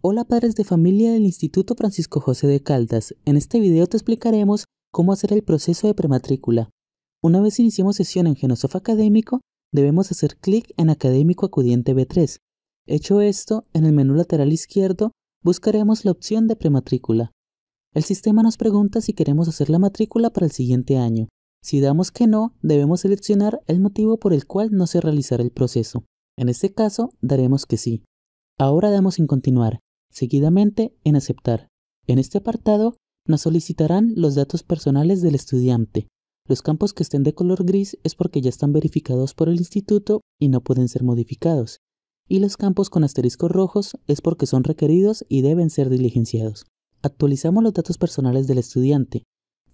Hola padres de familia del Instituto Francisco José de Caldas. En este video te explicaremos cómo hacer el proceso de prematrícula. Una vez iniciemos sesión en Genosof Académico, debemos hacer clic en Académico Acudiente B3. Hecho esto, en el menú lateral izquierdo buscaremos la opción de prematrícula. El sistema nos pregunta si queremos hacer la matrícula para el siguiente año. Si damos que no, debemos seleccionar el motivo por el cual no se realizará el proceso. En este caso, daremos que sí. Ahora damos en continuar. Seguidamente, en aceptar. En este apartado, nos solicitarán los datos personales del estudiante. Los campos que estén de color gris es porque ya están verificados por el instituto y no pueden ser modificados. Y los campos con asteriscos rojos es porque son requeridos y deben ser diligenciados. Actualizamos los datos personales del estudiante.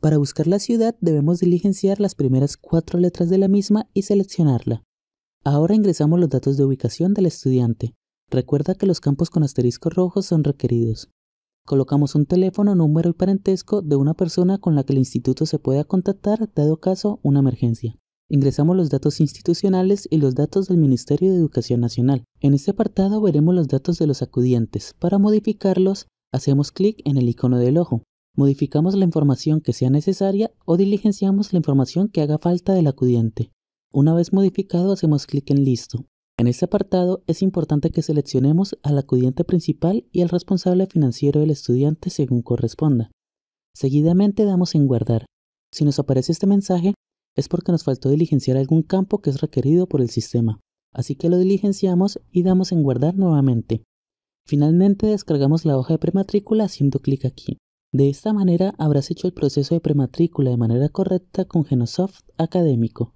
Para buscar la ciudad debemos diligenciar las primeras cuatro letras de la misma y seleccionarla. Ahora ingresamos los datos de ubicación del estudiante. Recuerda que los campos con asterisco rojos son requeridos. Colocamos un teléfono, número y parentesco de una persona con la que el instituto se pueda contactar, dado caso una emergencia. Ingresamos los datos institucionales y los datos del Ministerio de Educación Nacional. En este apartado veremos los datos de los acudientes. Para modificarlos, hacemos clic en el icono del ojo. Modificamos la información que sea necesaria o diligenciamos la información que haga falta del acudiente. Una vez modificado, hacemos clic en Listo. En este apartado es importante que seleccionemos al acudiente principal y al responsable financiero del estudiante según corresponda. Seguidamente damos en guardar. Si nos aparece este mensaje es porque nos faltó diligenciar algún campo que es requerido por el sistema, así que lo diligenciamos y damos en guardar nuevamente. Finalmente descargamos la hoja de prematrícula haciendo clic aquí. De esta manera habrás hecho el proceso de prematrícula de manera correcta con Genosoft Académico.